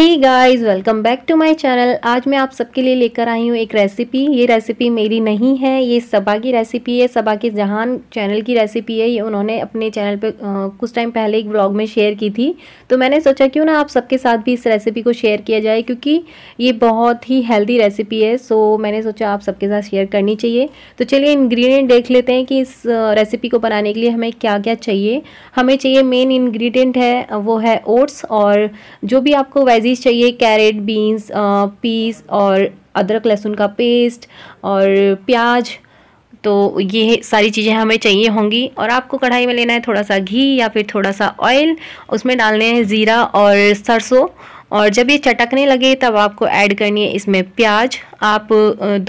Hey hey guys welcome back to my channel आज मैं आप सबके लिए लेकर आई हूँ एक रेसिपी ये रेसिपी मेरी नहीं है ये सबा की रेसिपी है सबा के जहान चैनल की रेसिपी है ये उन्होंने अपने चैनल पे आ, कुछ टाइम पहले एक व्लॉग में शेयर की थी तो मैंने सोचा क्यों ना आप सबके साथ भी इस रेसिपी को शेयर किया जाए क्योंकि ये बहुत ही हेल्दी रेसिपी है सो मैंने सोचा आप सबके साथ शेयर करनी चाहिए तो चलिए इन्ग्रीडियंट देख लेते हैं कि इस रेसिपी को बनाने के लिए हमें क्या क्या चाहिए हमें चाहिए मेन इन्ग्रीडियंट है वो है ओट्स और जो भी आपको वेजीज चीज़ चाहिए कैरेट बीन्स पीस और अदरक लहसुन का पेस्ट और प्याज तो ये सारी चीज़ें हमें चाहिए होंगी और आपको कढ़ाई में लेना है थोड़ा सा घी या फिर थोड़ा सा ऑयल उसमें डालने हैं ज़ीरा और सरसों और जब ये चटकने लगे तब आपको ऐड करनी है इसमें प्याज आप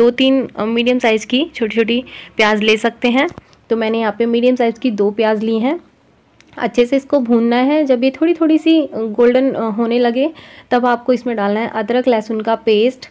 दो तीन मीडियम साइज़ की छोटी छोटी प्याज ले सकते हैं तो मैंने यहाँ पे मीडियम साइज़ की दो प्याज ली हैं अच्छे से इसको भूनना है जब ये थोड़ी थोड़ी सी गोल्डन होने लगे तब आपको इसमें डालना है अदरक लहसुन का पेस्ट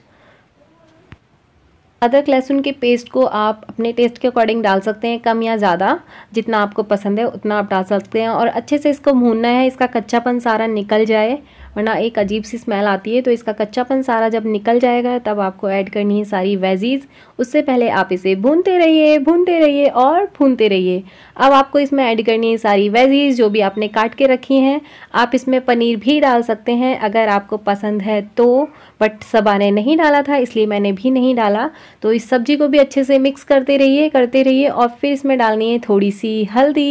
अदरक लहसुन के पेस्ट को आप अपने टेस्ट के अकॉर्डिंग डाल सकते हैं कम या ज़्यादा जितना आपको पसंद है उतना आप डाल सकते हैं और अच्छे से इसको भूनना है इसका कच्चापन सारा निकल जाए वरना एक अजीब सी स्मेल आती है तो इसका कच्चापन सारा जब निकल जाएगा तब आपको ऐड करनी है सारी वेजीज़ उससे पहले आप इसे भूनते रहिए भूनते रहिए और भूनते रहिए अब आपको इसमें ऐड करनी है सारी वेजीज़ जो भी आपने काट के रखी हैं आप इसमें पनीर भी डाल सकते हैं अगर आपको पसंद है तो बट सबा ने नहीं डाला था इसलिए मैंने भी नहीं डाला तो इस सब्ज़ी को भी अच्छे से मिक्स करते रहिए करते रहिए और फिर इसमें डालनी है थोड़ी सी हल्दी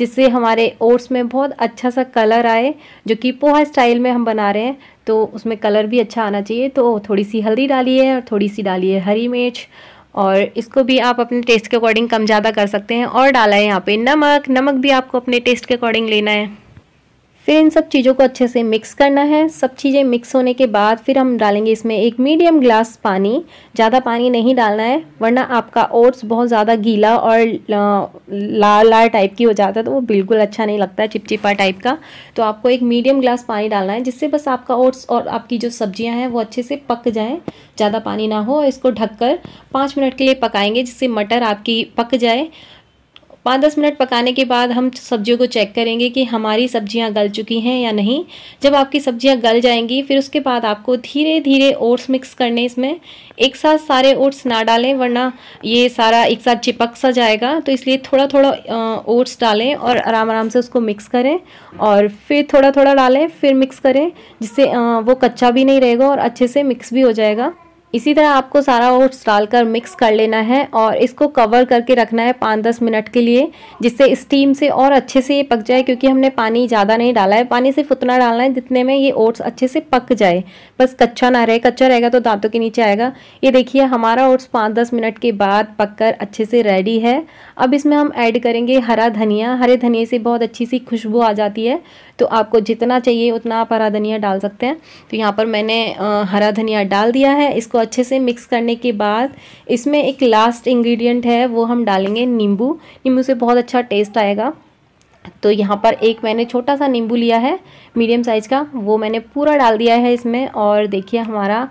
जिससे हमारे ओट्स में बहुत अच्छा सा कलर आए जो कि पोहा स्टाइल में हम बना रहे हैं तो उसमें कलर भी अच्छा आना चाहिए तो थोड़ी सी हल्दी डालिए और थोड़ी सी डालिए हरी मिर्च और इसको भी आप अपने टेस्ट के अकॉर्डिंग कम ज़्यादा कर सकते हैं और डाला है यहाँ पे नमक नमक भी आपको अपने टेस्ट के अकॉर्डिंग लेना है फिर इन सब चीज़ों को अच्छे से मिक्स करना है सब चीज़ें मिक्स होने के बाद फिर हम डालेंगे इसमें एक मीडियम ग्लास पानी ज़्यादा पानी नहीं डालना है वरना आपका ओट्स बहुत ज़्यादा गीला और लाल लाल टाइप की हो जाता है तो वो बिल्कुल अच्छा नहीं लगता है चिपचिपा टाइप का तो आपको एक मीडियम ग्लास पानी डालना है जिससे बस आपका ओट्स और आपकी जो सब्जियाँ हैं वो अच्छे से पक जाएँ ज़्यादा पानी ना हो इसको ढककर पाँच मिनट के लिए पकाएंगे जिससे मटर आपकी पक जाए पाँच दस मिनट पकाने के बाद हम सब्जियों को चेक करेंगे कि हमारी सब्जियां गल चुकी हैं या नहीं जब आपकी सब्जियां गल जाएंगी फिर उसके बाद आपको धीरे धीरे ओट्स मिक्स करने इसमें एक साथ सारे ओट्स ना डालें वरना ये सारा एक साथ चिपक सा जाएगा तो इसलिए थोड़ा थोड़ा ओट्स डालें और आराम आराम से उसको मिक्स करें और फिर थोड़ा थोड़ा डालें फिर मिक्स करें जिससे वो कच्चा भी नहीं रहेगा और अच्छे से मिक्स भी हो जाएगा इसी तरह आपको सारा ओट्स डालकर मिक्स कर लेना है और इसको कवर करके रखना है पाँच दस मिनट के लिए जिससे स्टीम से और अच्छे से ये पक जाए क्योंकि हमने पानी ज़्यादा नहीं डाला है पानी सिर्फ उतना डालना है जितने में ये ओट्स अच्छे से पक जाए बस कच्चा ना रहे कच्चा रहेगा तो दांतों के नीचे आएगा ये देखिए हमारा ओट्स पाँच दस मिनट के बाद पक अच्छे से रेडी है अब इसमें हम ऐड करेंगे हरा धनिया हरे धनिया से बहुत अच्छी सी खुशबू आ जाती है तो आपको जितना चाहिए उतना आप हरा धनिया डाल सकते हैं तो यहाँ पर मैंने हरा धनिया डाल दिया है इसको अच्छे से मिक्स करने के बाद इसमें एक लास्ट इंग्रेडिएंट है वो हम डालेंगे नींबू नींबू से बहुत अच्छा टेस्ट आएगा तो यहाँ पर एक मैंने छोटा सा नींबू लिया है मीडियम साइज़ का वो मैंने पूरा डाल दिया है इसमें और देखिए हमारा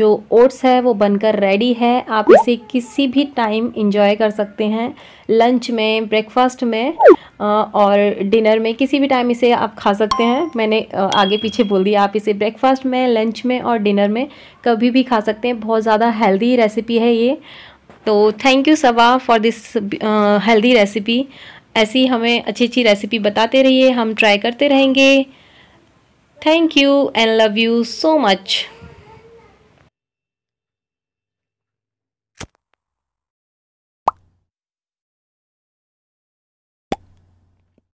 जो ओट्स है वो बनकर रेडी है आप इसे किसी भी टाइम इंजॉय कर सकते हैं लंच में ब्रेकफास्ट में और डिनर में किसी भी टाइम इसे आप खा सकते हैं मैंने आगे पीछे बोल दिया आप इसे ब्रेकफास्ट में लंच में और डिनर में कभी भी खा सकते हैं बहुत ज़्यादा हेल्दी रेसिपी है ये तो thank you Saba for this healthy recipe ऐसी हमें अच्छी अच्छी रेसिपी बताते रहिए हम ट्राई करते रहेंगे thank you and love you so much